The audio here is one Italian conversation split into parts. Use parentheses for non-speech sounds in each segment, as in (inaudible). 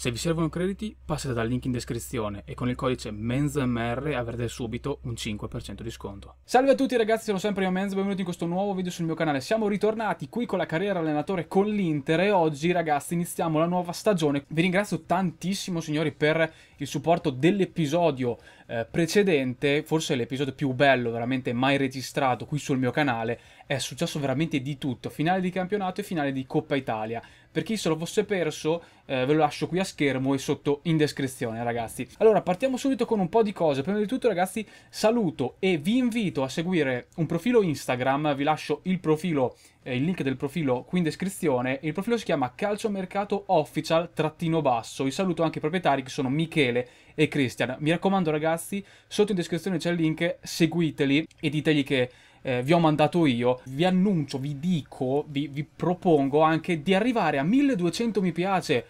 Se vi servono crediti, passate dal link in descrizione e con il codice MENZMR avrete subito un 5% di sconto. Salve a tutti ragazzi, sono sempre io Menz, benvenuti in questo nuovo video sul mio canale. Siamo ritornati qui con la carriera allenatore con l'Inter e oggi ragazzi iniziamo la nuova stagione. Vi ringrazio tantissimo signori per il supporto dell'episodio eh, precedente, forse l'episodio più bello veramente mai registrato qui sul mio canale. È successo veramente di tutto, finale di campionato e finale di Coppa Italia. Per chi se lo fosse perso, eh, ve lo lascio qui a schermo e sotto in descrizione, ragazzi. Allora, partiamo subito con un po' di cose. Prima di tutto, ragazzi, saluto e vi invito a seguire un profilo Instagram. Vi lascio il profilo, eh, il link del profilo qui in descrizione. Il profilo si chiama Calciomercato Official trattino basso. Vi saluto anche i proprietari che sono Michele e Cristian. Mi raccomando, ragazzi, sotto in descrizione c'è il link, seguiteli e ditegli che eh, vi ho mandato io, vi annuncio, vi dico, vi, vi propongo anche di arrivare a 1200 mi piace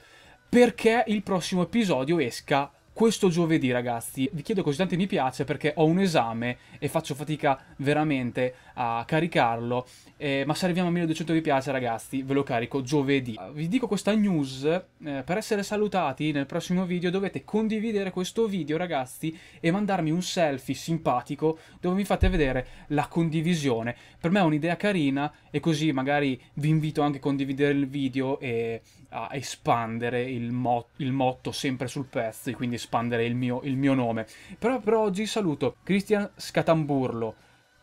perché il prossimo episodio esca questo giovedì ragazzi vi chiedo così tanti mi piace perché ho un esame e faccio fatica veramente a caricarlo, eh, ma se arriviamo a 1200 vi piace ragazzi, ve lo carico giovedì. Ah, vi dico questa news, eh, per essere salutati nel prossimo video dovete condividere questo video ragazzi e mandarmi un selfie simpatico dove mi fate vedere la condivisione. Per me è un'idea carina e così magari vi invito anche a condividere il video e a espandere il, mot il motto sempre sul pezzo e quindi espandere il mio, il mio nome. Però per oggi saluto Cristian Scatamburlo,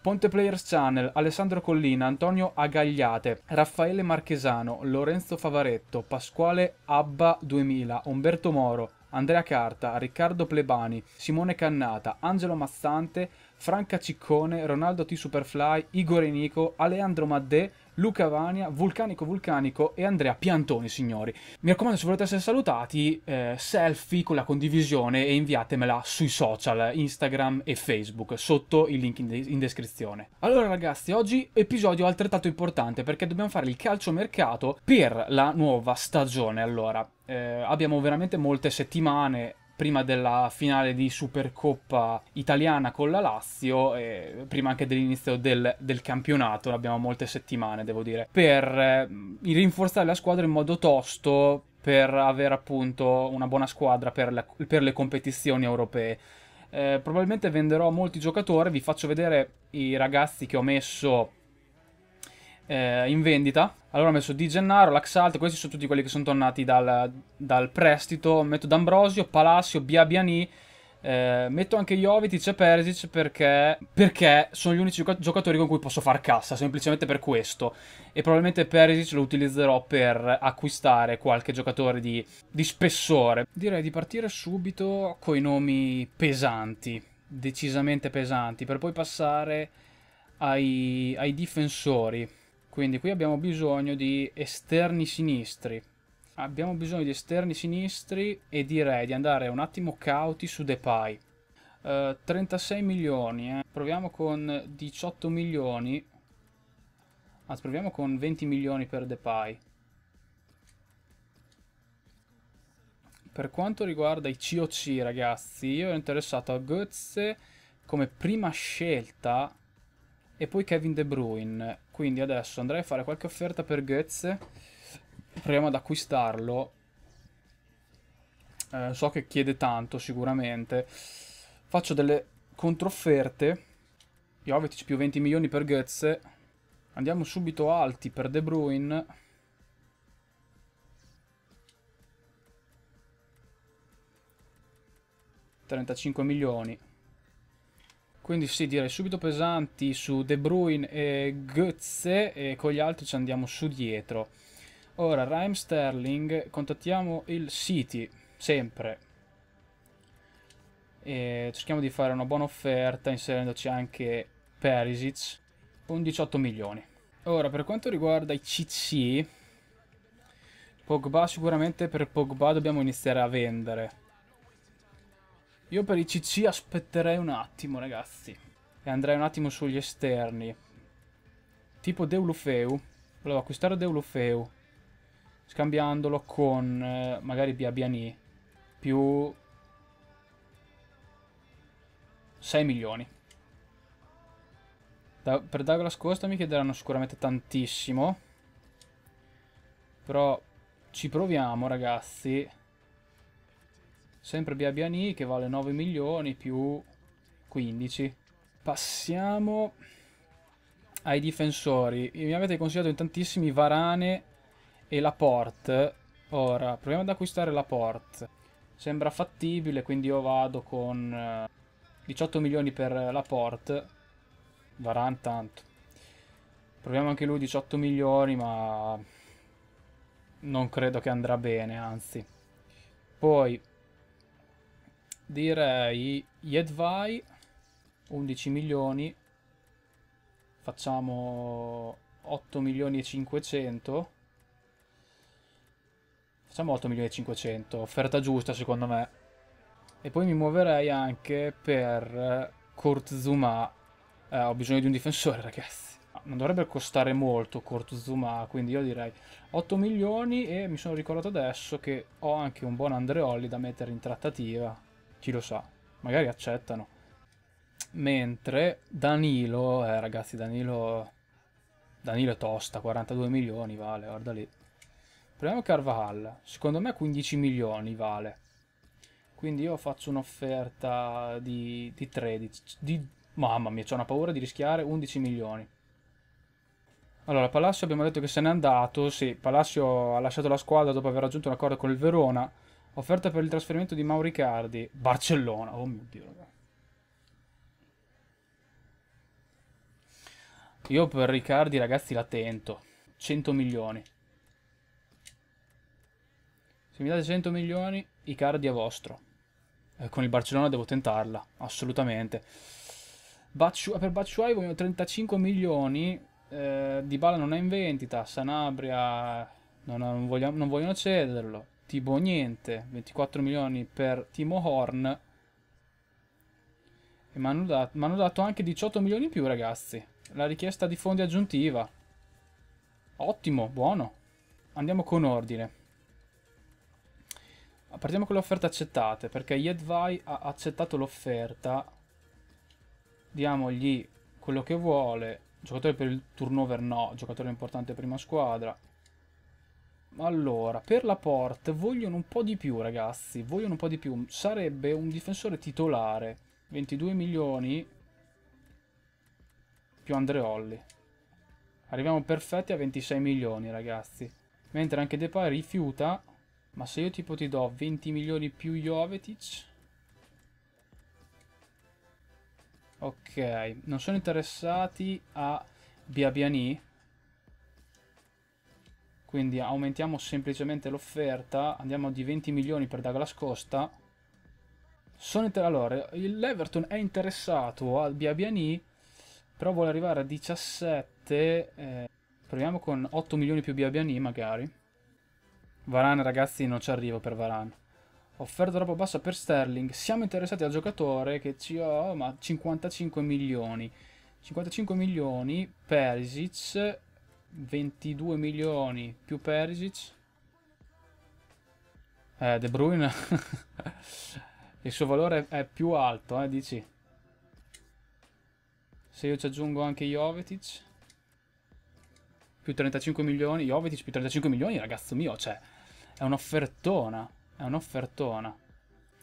Ponte Players Channel, Alessandro Collina, Antonio Agagliate, Raffaele Marchesano, Lorenzo Favaretto, Pasquale Abba 2000, Umberto Moro, Andrea Carta, Riccardo Plebani, Simone Cannata, Angelo Mazzante, Franca Ciccone, Ronaldo T. Superfly, Igor Enico, Aleandro Maddè, Luca Vania, Vulcanico Vulcanico e Andrea Piantoni, signori. Mi raccomando, se volete essere salutati, eh, selfie con la condivisione e inviatemela sui social, Instagram e Facebook, sotto il link in, de in descrizione. Allora ragazzi, oggi episodio altrettanto importante perché dobbiamo fare il calciomercato per la nuova stagione. Allora, eh, abbiamo veramente molte settimane prima della finale di Supercoppa italiana con la Lazio e prima anche dell'inizio del, del campionato, abbiamo molte settimane devo dire, per eh, rinforzare la squadra in modo tosto per avere appunto una buona squadra per, la, per le competizioni europee. Eh, probabilmente venderò molti giocatori, vi faccio vedere i ragazzi che ho messo eh, in vendita. Allora ho messo Di Gennaro, Laxalt, questi sono tutti quelli che sono tornati dal, dal prestito. Metto D'Ambrosio, Palacio, Biabiani, eh, metto anche Jovetic e Perisic perché, perché, sono gli unici giocatori con cui posso far cassa, semplicemente per questo. E probabilmente Perisic lo utilizzerò per acquistare qualche giocatore di, di spessore. Direi di partire subito con i nomi pesanti, decisamente pesanti, per poi passare ai, ai difensori. Quindi qui abbiamo bisogno di esterni sinistri. Abbiamo bisogno di esterni sinistri e direi di andare un attimo cauti su Depay. Uh, 36 milioni, eh. proviamo con 18 milioni, anzi proviamo con 20 milioni per Depay. Per quanto riguarda i COC ragazzi, io ero interessato a Goetze come prima scelta e poi Kevin De Bruyne. Quindi adesso andrei a fare qualche offerta per Goetze. Proviamo ad acquistarlo. Eh, so che chiede tanto sicuramente. Faccio delle controfferte. Jovetic più 20 milioni per Goetze. Andiamo subito alti per De Bruyne. ...35 milioni. Quindi sì, direi subito pesanti su De Bruyne e Götze e con gli altri ci andiamo su dietro. Ora, Rhyme Sterling, contattiamo il City, sempre. E cerchiamo di fare una buona offerta inserendoci anche Perisic con 18 milioni. Ora, per quanto riguarda i CC, Pogba sicuramente per Pogba dobbiamo iniziare a vendere io per i CC aspetterei un attimo, ragazzi. E andrei un attimo sugli esterni. Tipo Deulofeu. Volevo acquistare Deulofeu. Scambiandolo con eh, magari Biabiani. Più 6 milioni. Da, per Douglas Costa mi chiederanno sicuramente tantissimo. Però ci proviamo, ragazzi. Sempre Biabiani che vale 9 milioni più 15. Passiamo ai difensori. Mi avete consigliato in tantissimi Varane e la Laporte. Ora, proviamo ad acquistare la Laporte. Sembra fattibile, quindi io vado con 18 eh, milioni per la Laporte. Varane tanto. Proviamo anche lui 18 milioni, ma non credo che andrà bene, anzi. Poi direi Yedvai 11 milioni facciamo 8 milioni e 500 facciamo 8 milioni e 500 offerta giusta secondo me e poi mi muoverei anche per eh, Kortzuma eh, ho bisogno di un difensore ragazzi non dovrebbe costare molto Cortuzuma, quindi io direi 8 milioni e mi sono ricordato adesso che ho anche un buon Andreolli da mettere in trattativa chi lo sa, magari accettano. Mentre Danilo, eh ragazzi, Danilo, Danilo è tosta, 42 milioni vale, guarda lì. Proviamo Carvajal, secondo me 15 milioni vale. Quindi io faccio un'offerta di, di 13, di, mamma mia, ho una paura di rischiare 11 milioni. Allora, Palacio abbiamo detto che se n'è andato, sì, Palacio ha lasciato la squadra dopo aver raggiunto un accordo con il Verona, Offerta per il trasferimento di Mauricardi. Barcellona, oh mio Dio, ragazzi. Io per Riccardi, ragazzi, la tento. 100 milioni. Se mi date 100 milioni, Icardi è vostro. Eh, con il Barcellona devo tentarla, assolutamente. Baciu per Bacciuai vogliono 35 milioni. Eh, di Bala non è in vendita. Sanabria non, non, voglio, non vogliono cederlo. Tipo niente, 24 milioni per Timo Horn. E mi hanno, dat hanno dato anche 18 milioni in più, ragazzi. La richiesta di fondi aggiuntiva. Ottimo, buono. Andiamo con ordine. Partiamo con le offerte accettate, perché Yedvai ha accettato l'offerta. Diamogli quello che vuole. Giocatore per il turnover no, giocatore importante prima squadra. Allora, per la Port vogliono un po' di più, ragazzi. Vogliono un po' di più. Sarebbe un difensore titolare. 22 milioni più Andreolli. Arriviamo perfetti a 26 milioni, ragazzi. Mentre anche Depay rifiuta. Ma se io tipo ti do 20 milioni più Jovetic... Ok, non sono interessati a Biabiani quindi aumentiamo semplicemente l'offerta, andiamo di 20 milioni per Douglas Costa. Inter... allora, l'Everton è interessato al Biabiani, però vuole arrivare a 17, eh, proviamo con 8 milioni più Biabiani magari. Varane ragazzi non ci arrivo per Varane. Offerta troppo bassa per Sterling, siamo interessati al giocatore che ci ha ma 55 milioni. 55 milioni, Perisic 22 milioni più Perisic. Eh, De Bruyne. (laughs) Il suo valore è più alto, eh, dici? Se io ci aggiungo anche Jovetic. Più 35 milioni. Jovetic più 35 milioni, ragazzo mio, cioè... È un'offertona. È un'offertona.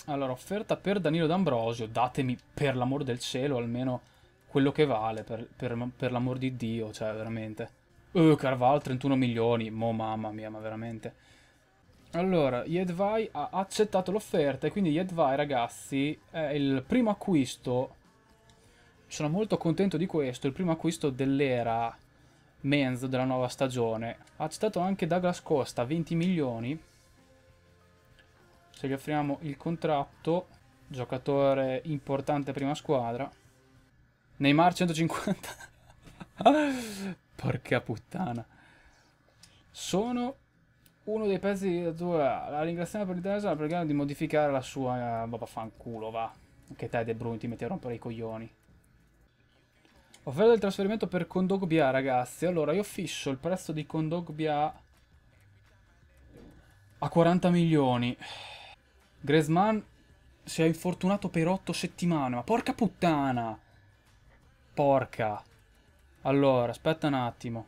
Allora, offerta per Danilo D'Ambrosio. Datemi, per l'amor del cielo, almeno quello che vale, per, per, per l'amor di Dio, cioè, veramente. Uh, Carval 31 milioni, mo mamma mia, ma veramente. Allora, Yedvai ha accettato l'offerta e quindi Yedvai, ragazzi, è il primo acquisto. Sono molto contento di questo, il primo acquisto dell'era Menz della nuova stagione. Ha accettato anche Douglas Costa, 20 milioni. Se gli offriamo il contratto, giocatore importante prima squadra. Neymar 150. Porca puttana. Sono uno dei pezzi di letteratura. Eh, la ringraziamo per la preghiamo di modificare la sua... Eh, Vaffanculo, va. Anche te, De Bruyne, ti metti a rompere i coglioni. Offerta il trasferimento per Condogbia, ragazzi. Allora, io fisso il prezzo di Condogbia a 40 milioni. Griezmann si è infortunato per 8 settimane. Ma porca puttana! Porca. Allora, aspetta un attimo.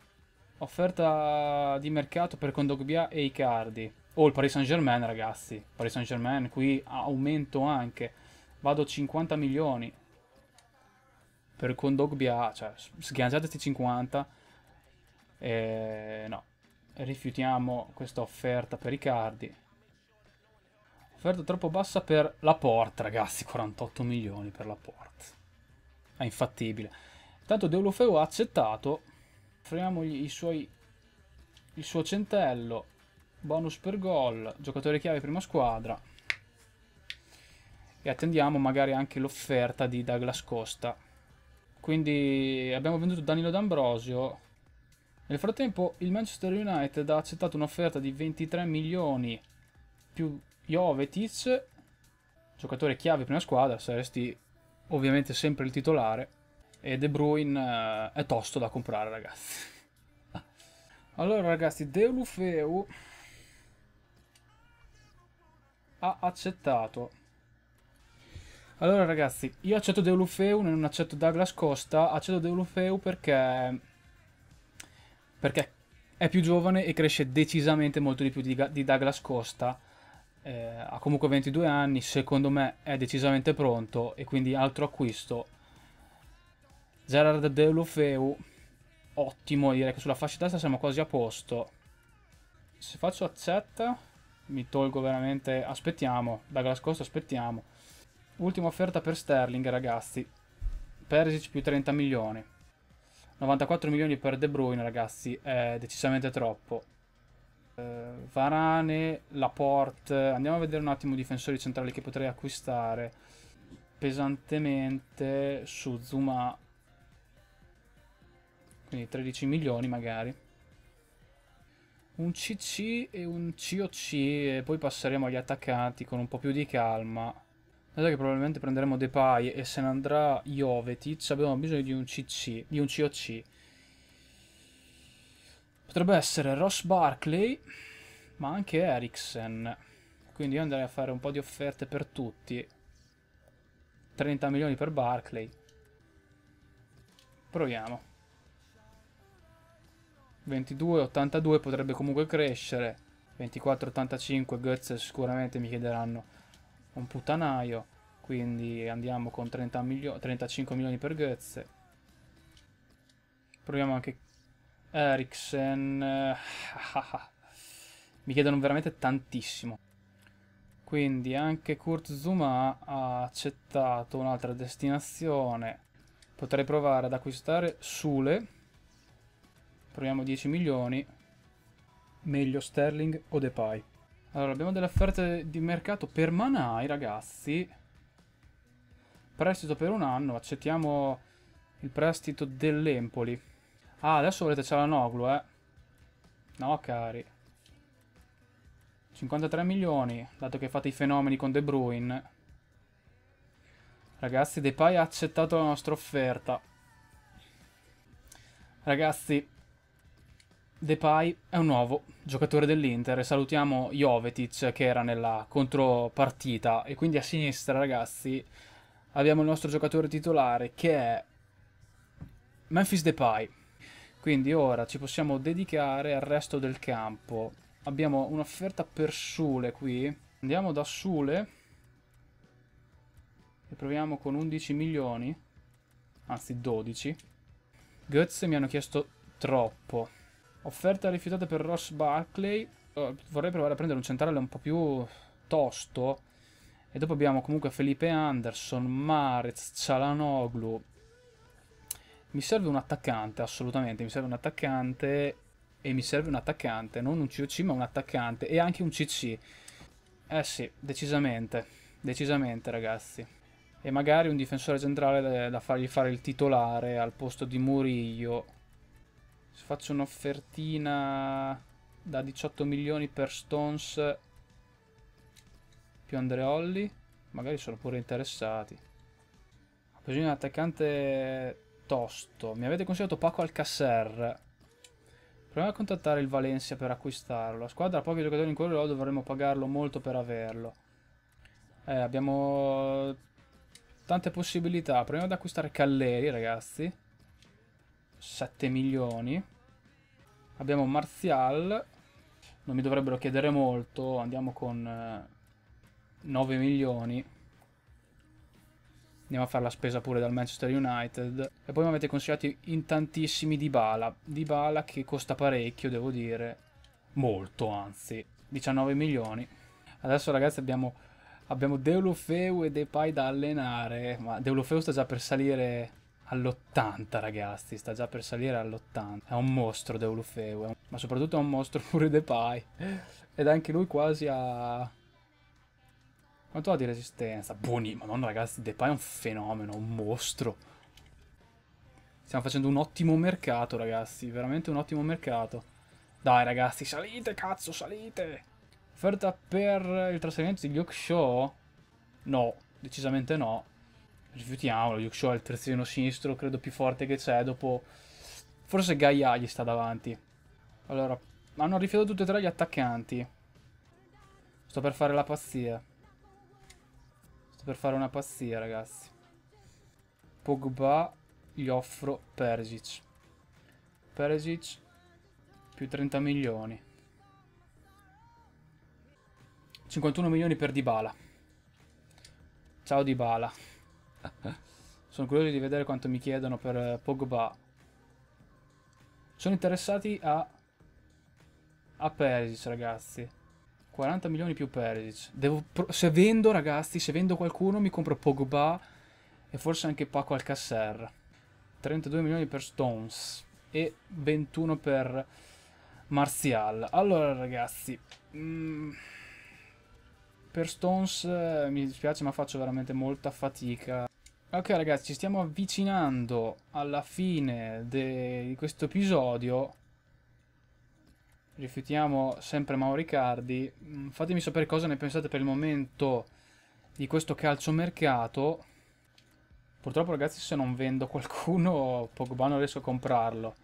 Offerta di mercato per Condogbia e Icardi. Oh, il Paris Saint-Germain, ragazzi. Paris Saint-Germain, qui aumento anche. Vado 50 milioni. Per Condogbia, cioè, sganciate sti 50. E, no, rifiutiamo questa offerta per Icardi. Offerta troppo bassa per la Porta, ragazzi. 48 milioni per la Porta. È infattibile. Intanto Deulofeu ha accettato. Offriamogli i suoi, il suo centello. Bonus per gol. Giocatore chiave prima squadra. E attendiamo magari anche l'offerta di Douglas Costa. Quindi abbiamo venduto Danilo D'Ambrosio. Nel frattempo il Manchester United ha accettato un'offerta di 23 milioni più Jovetic, giocatore chiave prima squadra, saresti ovviamente sempre il titolare e De Bruyne eh, è tosto da comprare ragazzi. (laughs) allora ragazzi, De Deulufeu ha accettato. Allora ragazzi, io accetto De Deulufeu, non accetto Douglas Costa, accetto Deulufeu perché, perché è più giovane e cresce decisamente molto di più di, di Douglas Costa. Eh, ha comunque 22 anni, secondo me è decisamente pronto e quindi altro acquisto Gerard De Lufeu, ottimo, direi che sulla fascia destra siamo quasi a posto. Se faccio accetta, mi tolgo veramente... Aspettiamo, Douglas Costa aspettiamo. Ultima offerta per Sterling, ragazzi. Perisic più 30 milioni. 94 milioni per De Bruyne, ragazzi, è decisamente troppo. Uh, Varane, Laporte, andiamo a vedere un attimo i difensori centrali che potrei acquistare pesantemente su Zuma quindi 13 milioni magari. Un CC e un COC e poi passeremo agli attaccanti con un po' più di calma. Dato che probabilmente prenderemo Depay e se ne andrà Jovetic, abbiamo bisogno di un CC, di un COC. Potrebbe essere Ross Barkley, ma anche Eriksen. Quindi io andrei a fare un po' di offerte per tutti. 30 milioni per Barkley. Proviamo. 22,82 potrebbe comunque crescere. 24,85 Götze sicuramente mi chiederanno un puttanaio. Quindi andiamo con 30 milio 35 milioni per Götze. Proviamo anche Eriksen. (laughs) mi chiedono veramente tantissimo. Quindi anche Kurt Zuma ha accettato un'altra destinazione. Potrei provare ad acquistare Sule proviamo 10 milioni, meglio Sterling o Depay. Allora, abbiamo delle offerte di mercato per Manai, ragazzi. Prestito per un anno, accettiamo il prestito dell'Empoli. Ah, adesso volete c'è la Noglu, eh. No, cari. 53 milioni, dato che fate i fenomeni con De Bruyne. Ragazzi, Depay ha accettato la nostra offerta. Ragazzi, Depay è un nuovo giocatore dell'Inter e salutiamo Jovetic che era nella contropartita e quindi a sinistra ragazzi abbiamo il nostro giocatore titolare che è Memphis Depay. Quindi ora ci possiamo dedicare al resto del campo. Abbiamo un'offerta per Sule qui. Andiamo da Sule e proviamo con 11 milioni, anzi 12. Goetz mi hanno chiesto troppo. Offerta rifiutata per Ross Barclay. Oh, eh, vorrei provare a prendere un centrale un po' più tosto. E dopo abbiamo comunque Felipe Anderson, Marez, Cialanoglu. Mi serve un attaccante, assolutamente. Mi serve un attaccante e mi serve un attaccante. Non un COC, ma un attaccante. E anche un CC. Eh sì, decisamente. Decisamente, ragazzi. E magari un difensore centrale da fargli fare il titolare al posto di Murillo se faccio un'offertina da 18 milioni per Stones più Andreolli, magari sono pure interessati. Ho bisogno di un attaccante tosto. Mi avete consigliato Paco Alcacer. Proviamo a contattare il Valencia per acquistarlo. La squadra ha pochi giocatori in quello dovremmo pagarlo molto per averlo. Eh, abbiamo tante possibilità. Proviamo ad acquistare Calleri, ragazzi. 7 milioni. Abbiamo Martial, non mi dovrebbero chiedere molto, andiamo con 9 eh, milioni. Andiamo a fare la spesa pure dal Manchester United. E poi mi avete consigliato in tantissimi Dybala. Dybala che costa parecchio, devo dire. Molto, anzi. 19 milioni. Adesso ragazzi abbiamo, abbiamo Deulofeu e Depay da allenare. Ma Deulofeu sta già per salire all'80 ragazzi, sta già per salire all'80. È un mostro Deulofeu, un... ma soprattutto è un mostro (laughs) pure De Depay. Ed anche lui quasi a... Quanto ha di resistenza? Buoni, ma non ragazzi, De Depay è un fenomeno, un mostro. Stiamo facendo un ottimo mercato ragazzi, veramente un ottimo mercato. Dai ragazzi, salite cazzo, salite! Offerta per il trasferimento di Lyok Show? No, decisamente no rifiutiamolo, Yuxo è il terzino sinistro, credo più forte che c'è, dopo forse Gaia gli sta davanti. Allora, hanno rifiutato tutti e tre gli attaccanti. Sto per fare la pazzia. Sto per fare una pazzia, ragazzi. Pogba, gli offro Perisic. Perisic, più 30 milioni. 51 milioni per Dybala. Ciao Dybala. Sono curioso di vedere quanto mi chiedono per eh, Pogba. Sono interessati a... A Perisic, ragazzi. 40 milioni più Perisic. Devo se vendo, ragazzi, se vendo qualcuno mi compro Pogba e forse anche Paco Alcacer. 32 milioni per Stones e 21 per Martial. Allora, ragazzi... Mm per Stones eh, mi dispiace ma faccio veramente molta fatica Ok ragazzi, ci stiamo avvicinando alla fine di questo episodio. Rifiutiamo sempre Mauricardi. Mm, fatemi sapere cosa ne pensate per il momento di questo calciomercato. Purtroppo ragazzi se non vendo qualcuno Pogba non riesco a comprarlo.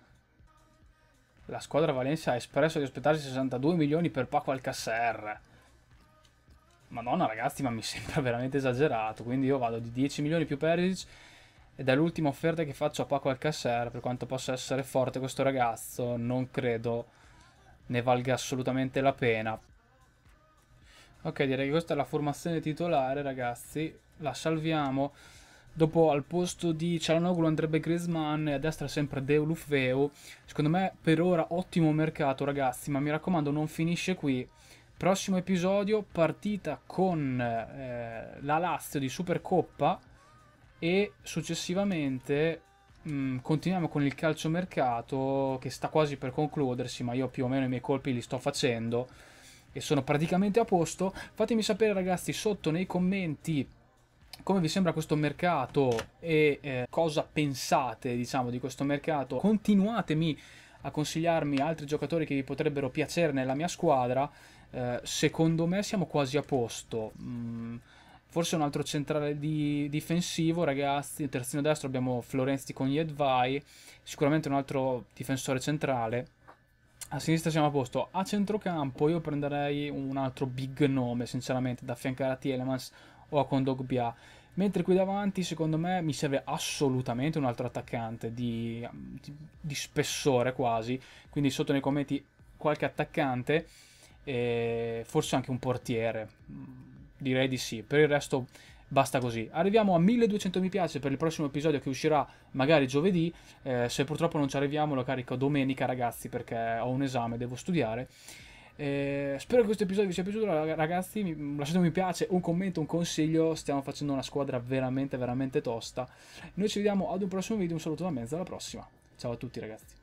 La squadra Valencia ha espresso di aspettarsi 62 milioni per Paco Alcacer. Madonna ragazzi, ma mi (laughs) sembra veramente esagerato. Quindi io vado di 10 milioni più Perisic ed è l'ultima offerta che faccio a Paco Alcacer. Per quanto possa essere forte questo ragazzo, non credo ne valga assolutamente la pena. Ok, direi che questa è la formazione titolare, ragazzi. La salviamo. Dopo al posto di Cialanoglu andrebbe Griezmann e a destra sempre Deulufeu. Secondo me per ora ottimo mercato, ragazzi, ma mi raccomando non finisce qui. Prossimo episodio, partita con eh, la Lazio di Supercoppa e successivamente mh, mm, continuiamo con il calciomercato che sta quasi per concludersi, ma io più o meno i miei colpi li sto facendo e sono praticamente a posto. Fatemi sapere ragazzi sotto nei commenti come vi sembra questo mercato e eh, cosa pensate diciamo di questo mercato continuatemi a consigliarmi altri giocatori che vi potrebbero piacere nella mia squadra eh, secondo me siamo quasi a posto. Mm, forse un altro centrale di, difensivo, ragazzi. Terzino destro abbiamo Florenzi con Jedvai. Sicuramente un altro difensore centrale. A sinistra siamo a posto. A centrocampo io prenderei un altro big nome, sinceramente, da affiancare a Tielemans o a Condogbia. Mentre qui davanti, secondo me, mi serve assolutamente un altro attaccante di, di, di spessore quasi. Quindi sotto nei commenti qualche attaccante e forse anche un portiere. Mm, direi di sì, per il resto basta così. Arriviamo a 1200 mi piace per il prossimo episodio che uscirà magari giovedì, eh, se purtroppo non ci arriviamo lo carico domenica ragazzi perché ho un esame, devo studiare. Eh, spero che questo episodio vi sia piaciuto ragazzi, mm, lasciate un mi piace, un commento, un consiglio, stiamo facendo una squadra veramente veramente tosta. Noi ci vediamo ad un prossimo video, un saluto da mezzo, alla prossima. Ciao a tutti ragazzi.